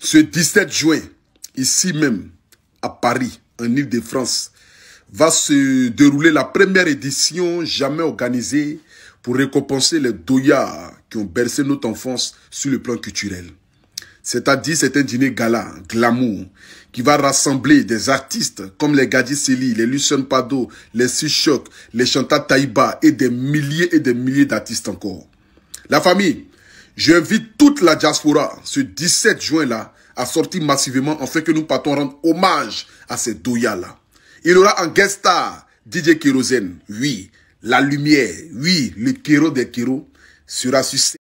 Ce 17 juin, ici même, à Paris, en Ile-de-France, va se dérouler la première édition jamais organisée pour récompenser les doyards qui ont bercé notre enfance sur le plan culturel. C'est-à-dire, c'est un dîner gala, glamour, qui va rassembler des artistes comme les Gadi les Lucien Pado, les Sichok, les Chanta Taïba et des milliers et des milliers d'artistes encore. La famille, J'invite toute la diaspora ce 17 juin-là à sortir massivement fait que nous partons rendre hommage à ces doyas-là. Il aura un guest star DJ Kérosène, oui. La lumière, oui, le Kiro des Kéros sera sur